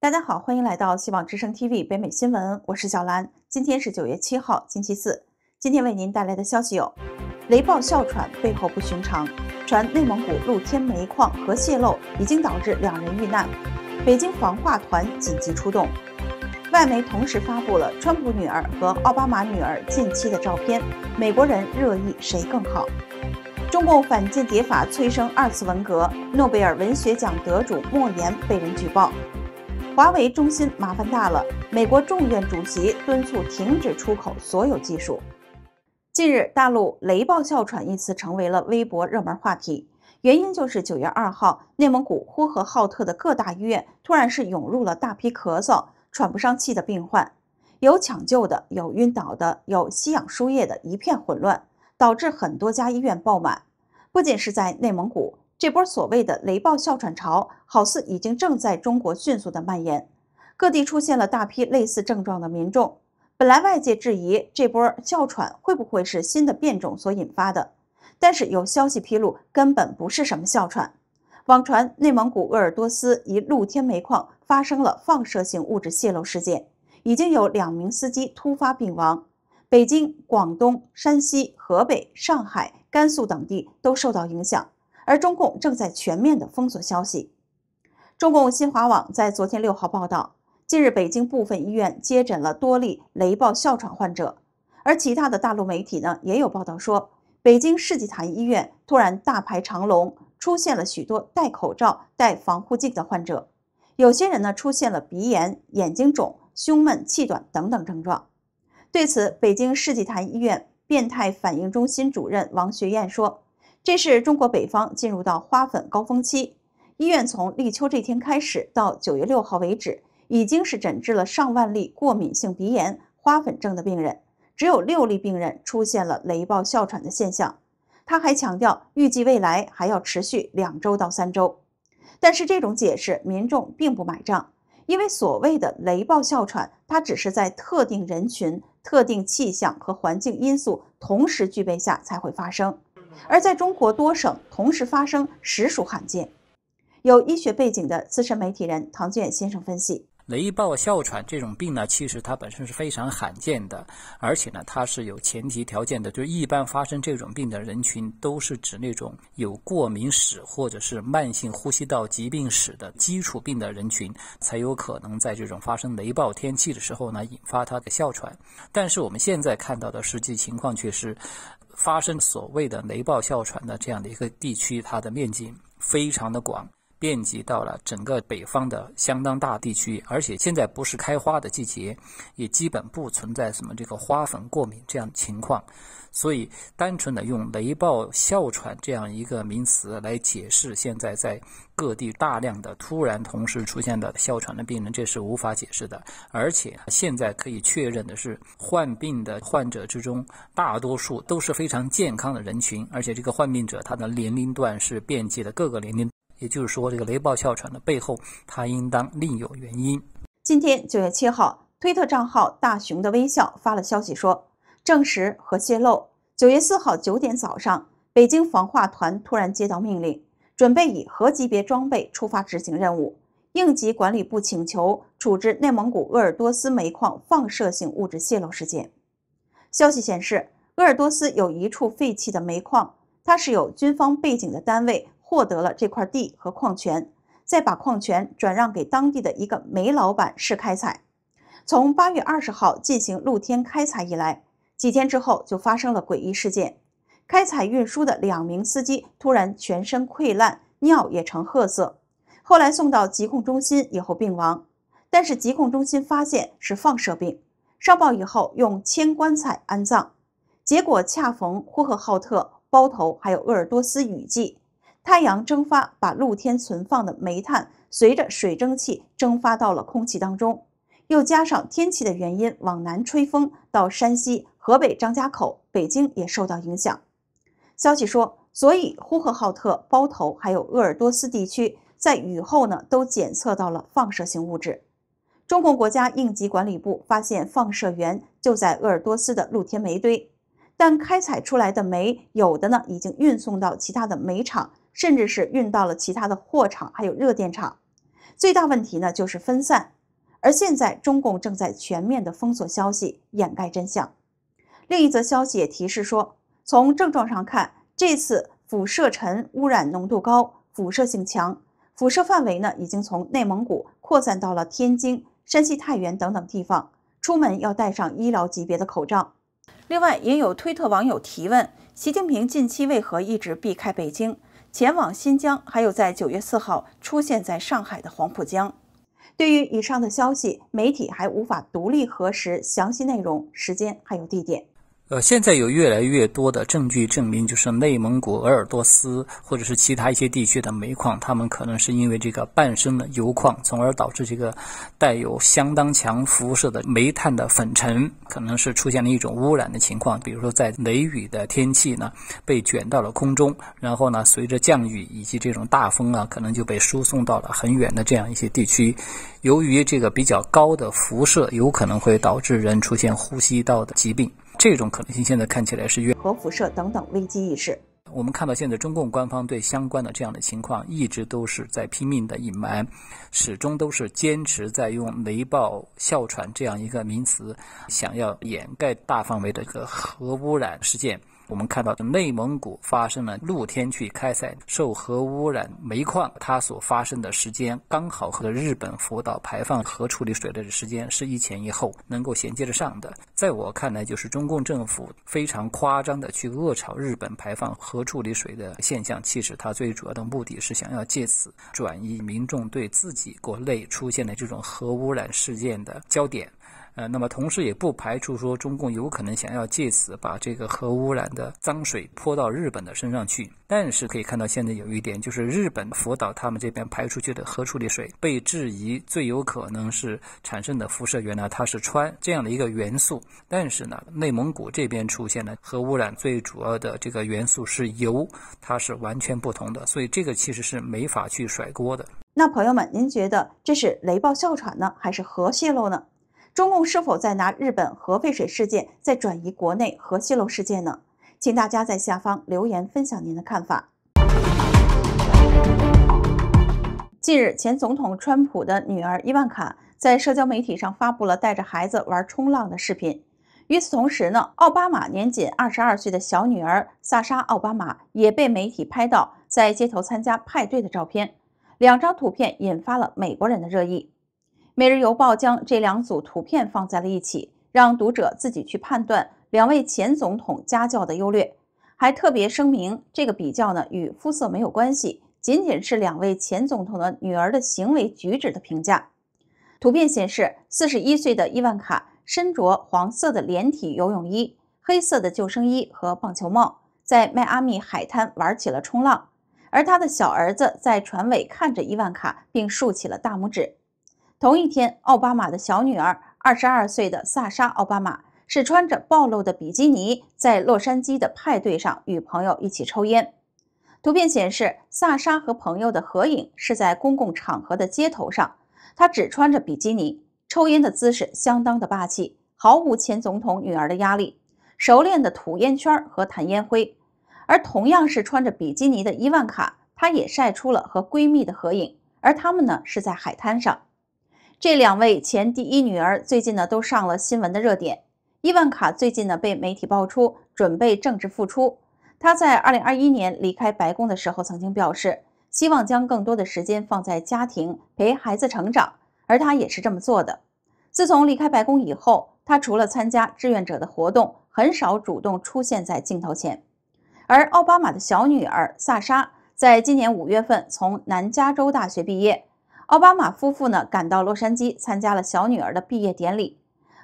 大家好，欢迎来到希望之声 TV 北美新闻，我是小兰。今天是九月七号，星期四。今天为您带来的消息有：雷暴哮喘背后不寻常；传内蒙古露天煤矿核泄漏已经导致两人遇难；北京防化团紧急出动。外媒同时发布了川普女儿和奥巴马女儿近期的照片，美国人热议谁更好。中共反间谍法催生二次文革，诺贝尔文学奖得主莫言被人举报。华为、中心麻烦大了。美国众院主席敦促停止出口所有技术。近日，大陆“雷暴哮喘”一词成为了微博热门话题，原因就是九月二号，内蒙古呼和浩特的各大医院突然是涌入了大批咳嗽、喘不上气的病患，有抢救的，有晕倒的，有吸氧输液的，一片混乱，导致很多家医院爆满。不仅是在内蒙古。这波所谓的雷暴哮喘潮，好似已经正在中国迅速的蔓延，各地出现了大批类似症状的民众。本来外界质疑这波哮喘会不会是新的变种所引发的，但是有消息披露，根本不是什么哮喘。网传内蒙古鄂尔多斯一露天煤矿发生了放射性物质泄漏事件，已经有两名司机突发病亡。北京、广东、山西、河北、上海、甘肃等地都受到影响。而中共正在全面的封锁消息。中共新华网在昨天六号报道，近日北京部分医院接诊了多例雷暴哮喘患者。而其他的大陆媒体呢也有报道说，北京世纪坛医院突然大排长龙，出现了许多戴口罩、戴防护镜的患者，有些人呢出现了鼻炎、眼睛肿、胸闷、气短等等症状。对此，北京世纪坛医院变态反应中心主任王学艳说。这是中国北方进入到花粉高峰期，医院从立秋这天开始到九月六号为止，已经是诊治了上万例过敏性鼻炎、花粉症的病人，只有六例病人出现了雷暴哮喘的现象。他还强调，预计未来还要持续两周到三周。但是这种解释，民众并不买账，因为所谓的雷暴哮喘，它只是在特定人群、特定气象和环境因素同时具备下才会发生。而在中国多省同时发生，实属罕见。有医学背景的资深媒体人唐建先生分析。雷暴哮喘这种病呢，其实它本身是非常罕见的，而且呢，它是有前提条件的，就是一般发生这种病的人群，都是指那种有过敏史或者是慢性呼吸道疾病史的基础病的人群，才有可能在这种发生雷暴天气的时候呢，引发他的哮喘。但是我们现在看到的实际情况却是，发生所谓的雷暴哮喘的这样的一个地区，它的面积非常的广。遍及到了整个北方的相当大地区，而且现在不是开花的季节，也基本不存在什么这个花粉过敏这样的情况，所以单纯的用雷暴哮喘这样一个名词来解释现在在各地大量的突然同时出现的哮喘的病人，这是无法解释的。而且现在可以确认的是，患病的患者之中大多数都是非常健康的人群，而且这个患病者他的年龄段是遍及的各个年龄。也就是说，这个雷暴哮喘的背后，它应当另有原因。今天九月七号，推特账号“大熊的微笑”发了消息说，证实核泄漏。九月四号九点早上，北京防化团突然接到命令，准备以核级别装备出发执行任务。应急管理部请求处置内蒙古鄂尔多斯煤矿放射性物质泄漏事件。消息显示，鄂尔多斯有一处废弃的煤矿，它是有军方背景的单位。获得了这块地和矿权，再把矿权转让给当地的一个煤老板试开采。从八月二十号进行露天开采以来，几天之后就发生了诡异事件：开采运输的两名司机突然全身溃烂，尿也呈褐色。后来送到疾控中心以后病亡，但是疾控中心发现是放射病，上报以后用迁棺材安葬。结果恰逢呼和浩特、包头还有鄂尔多斯雨季。太阳蒸发把露天存放的煤炭随着水蒸气蒸发到了空气当中，又加上天气的原因往南吹风，到山西、河北、张家口、北京也受到影响。消息说，所以呼和浩特、包头还有鄂尔多斯地区在雨后呢都检测到了放射性物质。中共国家应急管理部发现放射源就在鄂尔多斯的露天煤堆，但开采出来的煤有的呢已经运送到其他的煤场。甚至是运到了其他的货场，还有热电厂。最大问题呢就是分散，而现在中共正在全面的封锁消息，掩盖真相。另一则消息也提示说，从症状上看，这次辐射尘污染浓度高，辐射性强，辐射范围呢已经从内蒙古扩散到了天津、山西太原等等地方。出门要带上医疗级别的口罩。另外，也有推特网友提问：习近平近期为何一直避开北京？前往新疆，还有在九月四号出现在上海的黄浦江。对于以上的消息，媒体还无法独立核实详细内容、时间还有地点。呃，现在有越来越多的证据证明，就是内蒙古鄂尔多斯或者是其他一些地区的煤矿，他们可能是因为这个伴生的油矿，从而导致这个带有相当强辐射的煤炭的粉尘，可能是出现了一种污染的情况。比如说，在雷雨的天气呢，被卷到了空中，然后呢，随着降雨以及这种大风啊，可能就被输送到了很远的这样一些地区。由于这个比较高的辐射，有可能会导致人出现呼吸道的疾病。这种可能性现在看起来是越核辐射等等危机意识。我们看到现在中共官方对相关的这样的情况一直都是在拼命的隐瞒，始终都是坚持在用雷暴哮喘这样一个名词，想要掩盖大范围的一个核污染事件。我们看到，内蒙古发生了露天去开采受核污染煤矿，它所发生的时间刚好和日本福岛排放核处理水的时间是一前一后，能够衔接得上的。在我看来，就是中共政府非常夸张的去恶炒日本排放核处理水的现象，其实它最主要的目的是想要借此转移民众对自己国内出现的这种核污染事件的焦点。呃，那么同时也不排除说中共有可能想要借此把这个核污染的脏水泼到日本的身上去。但是可以看到，现在有一点就是，日本福岛他们这边排出去的核处理水被质疑最有可能是产生的辐射源呢，它是川这样的一个元素。但是呢，内蒙古这边出现的核污染最主要的这个元素是铀，它是完全不同的。所以这个其实是没法去甩锅的。那朋友们，您觉得这是雷暴哮喘呢，还是核泄漏呢？中共是否在拿日本核废水事件在转移国内核泄漏事件呢？请大家在下方留言分享您的看法。近日，前总统川普的女儿伊万卡在社交媒体上发布了带着孩子玩冲浪的视频。与此同时呢，奥巴马年仅二十二岁的小女儿萨莎奥巴马也被媒体拍到在街头参加派对的照片。两张图片引发了美国人的热议。《每日邮报》将这两组图片放在了一起，让读者自己去判断两位前总统家教的优劣，还特别声明，这个比较呢与肤色没有关系，仅仅是两位前总统的女儿的行为举止的评价。图片显示，四十一岁的伊万卡身着黄色的连体游泳衣、黑色的救生衣和棒球帽，在迈阿密海滩玩起了冲浪，而他的小儿子在船尾看着伊万卡，并竖起了大拇指。同一天，奥巴马的小女儿，二十二岁的萨莎奥巴马，是穿着暴露的比基尼，在洛杉矶的派对上与朋友一起抽烟。图片显示，萨莎和朋友的合影是在公共场合的街头上，她只穿着比基尼，抽烟的姿势相当的霸气，毫无前总统女儿的压力。熟练的吐烟圈和弹烟灰。而同样是穿着比基尼的伊万卡，她也晒出了和闺蜜的合影，而他们呢是在海滩上。这两位前第一女儿最近呢都上了新闻的热点。伊万卡最近呢被媒体爆出准备政治复出。她在二零二一年离开白宫的时候曾经表示，希望将更多的时间放在家庭，陪孩子成长。而她也是这么做的。自从离开白宫以后，她除了参加志愿者的活动，很少主动出现在镜头前。而奥巴马的小女儿萨莎，在今年五月份从南加州大学毕业。奥巴马夫妇呢赶到洛杉矶参加了小女儿的毕业典礼。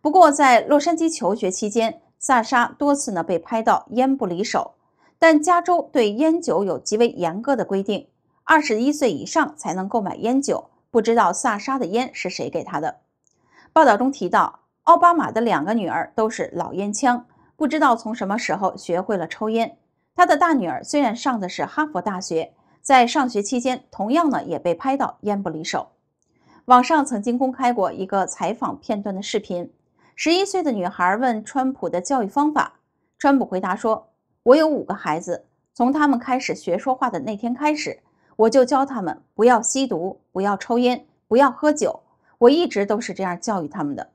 不过，在洛杉矶求学期间，萨莎多次呢被拍到烟不离手。但加州对烟酒有极为严格的规定，二十一岁以上才能购买烟酒。不知道萨莎的烟是谁给他的？报道中提到，奥巴马的两个女儿都是老烟枪，不知道从什么时候学会了抽烟。他的大女儿虽然上的是哈佛大学。在上学期间，同样呢也被拍到烟不离手。网上曾经公开过一个采访片段的视频，十一岁的女孩问川普的教育方法，川普回答说：“我有五个孩子，从他们开始学说话的那天开始，我就教他们不要吸毒，不要抽烟，不要喝酒。我一直都是这样教育他们的。”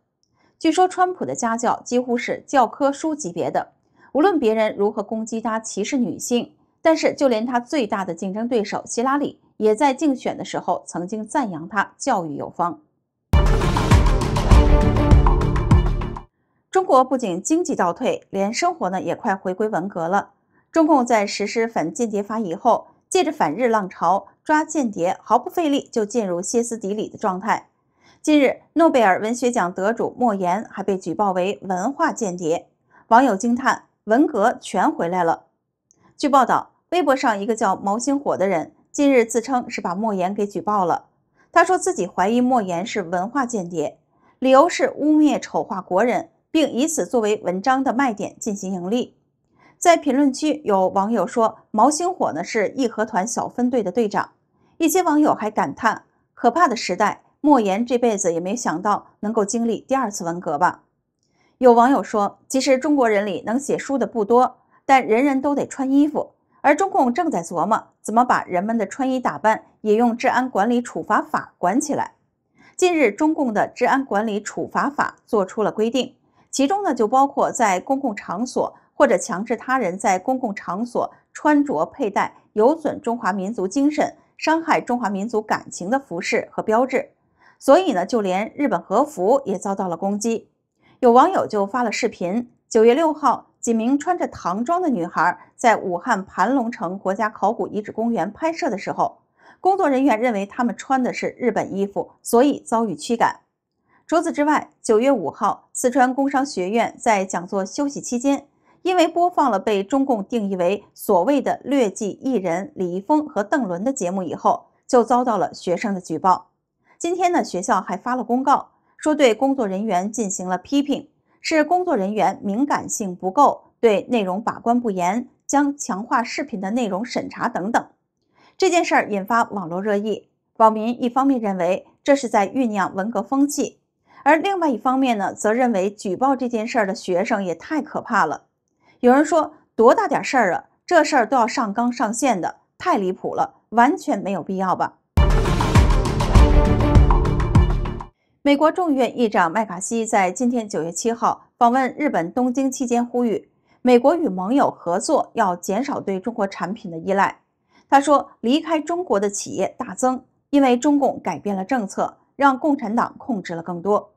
据说川普的家教几乎是教科书级别的，无论别人如何攻击他，歧视女性。但是，就连他最大的竞争对手希拉里也在竞选的时候曾经赞扬他教育有方。中国不仅经济倒退，连生活呢也快回归文革了。中共在实施反间谍法以后，借着反日浪潮抓间谍，毫不费力就进入歇斯底里的状态。近日，诺贝尔文学奖得主莫言还被举报为文化间谍，网友惊叹：“文革全回来了。”据报道。微博上一个叫毛星火的人，近日自称是把莫言给举报了。他说自己怀疑莫言是文化间谍，理由是污蔑丑化国人，并以此作为文章的卖点进行盈利。在评论区，有网友说毛星火呢是义和团小分队的队长。一些网友还感叹：可怕的时代，莫言这辈子也没想到能够经历第二次文革吧？有网友说，其实中国人里能写书的不多，但人人都得穿衣服。而中共正在琢磨怎么把人们的穿衣打扮也用治安管理处罚法管起来。近日，中共的治安管理处罚法作出了规定，其中呢就包括在公共场所或者强制他人在公共场所穿着佩戴有损中华民族精神、伤害中华民族感情的服饰和标志。所以呢，就连日本和服也遭到了攻击。有网友就发了视频，九月六号。几名穿着唐装的女孩在武汉盘龙城国家考古遗址公园拍摄的时候，工作人员认为她们穿的是日本衣服，所以遭遇驱赶。除此之外，九月五号，四川工商学院在讲座休息期间，因为播放了被中共定义为所谓的劣迹艺人李易峰和邓伦的节目以后，就遭到了学生的举报。今天呢，学校还发了公告，说对工作人员进行了批评。是工作人员敏感性不够，对内容把关不严，将强化视频的内容审查等等。这件事儿引发网络热议，网民一方面认为这是在酝酿文革风气，而另外一方面呢，则认为举报这件事儿的学生也太可怕了。有人说，多大点事儿啊，这事儿都要上纲上线的，太离谱了，完全没有必要吧。美国众议院议长麦卡锡在今天九月七号访问日本东京期间，呼吁美国与盟友合作，要减少对中国产品的依赖。他说：“离开中国的企业大增，因为中共改变了政策，让共产党控制了更多。”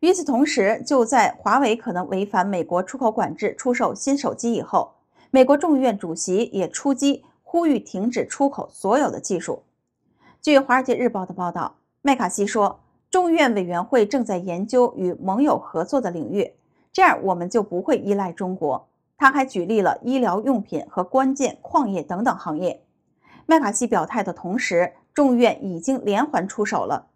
与此同时，就在华为可能违反美国出口管制、出售新手机以后，美国众议院主席也出击，呼吁停止出口所有的技术。据《华尔街日报》的报道，麦卡锡说。众议院委员会正在研究与盟友合作的领域，这样我们就不会依赖中国。他还举例了医疗用品和关键矿业等等行业。麦卡锡表态的同时，众议院已经连环出手了。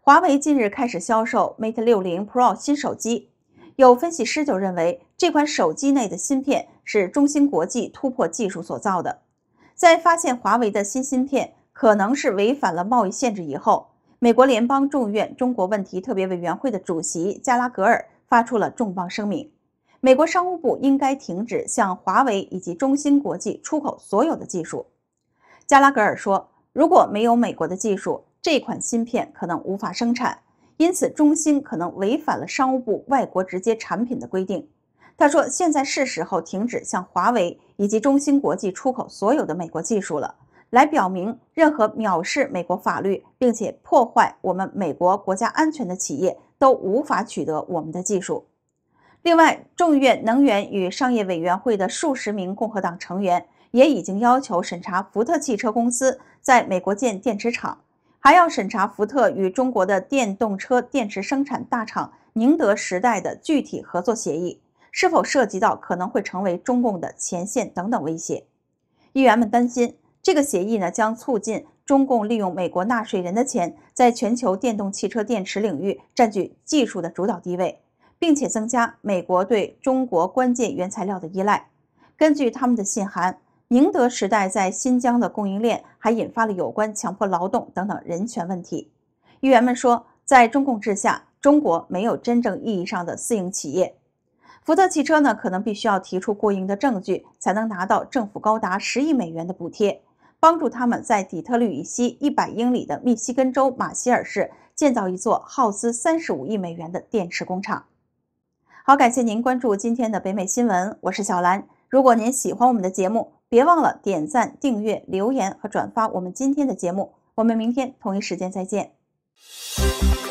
华为近日开始销售 Mate 60 Pro 新手机，有分析师就认为这款手机内的芯片是中芯国际突破技术所造的。在发现华为的新芯片可能是违反了贸易限制以后。美国联邦众议院中国问题特别委员会的主席加拉格尔发出了重磅声明：美国商务部应该停止向华为以及中芯国际出口所有的技术。加拉格尔说：“如果没有美国的技术，这款芯片可能无法生产，因此中芯可能违反了商务部外国直接产品的规定。”他说：“现在是时候停止向华为以及中芯国际出口所有的美国技术了。”来表明，任何藐视美国法律并且破坏我们美国国家安全的企业都无法取得我们的技术。另外，众议院能源与商业委员会的数十名共和党成员也已经要求审查福特汽车公司在美国建电池厂，还要审查福特与中国的电动车电池生产大厂宁德时代的具体合作协议是否涉及到可能会成为中共的前线等等威胁。议员们担心。这个协议呢，将促进中共利用美国纳税人的钱，在全球电动汽车电池领域占据技术的主导地位，并且增加美国对中国关键原材料的依赖。根据他们的信函，宁德时代在新疆的供应链还引发了有关强迫劳动等等人权问题。议员们说，在中共治下，中国没有真正意义上的私营企业。福特汽车呢，可能必须要提出过硬的证据，才能拿到政府高达十亿美元的补贴。帮助他们在底特律以西一百英里的密西根州马歇尔市建造一座耗资三十五亿美元的电池工厂。好，感谢您关注今天的北美新闻，我是小兰。如果您喜欢我们的节目，别忘了点赞、订阅、留言和转发我们今天的节目。我们明天同一时间再见。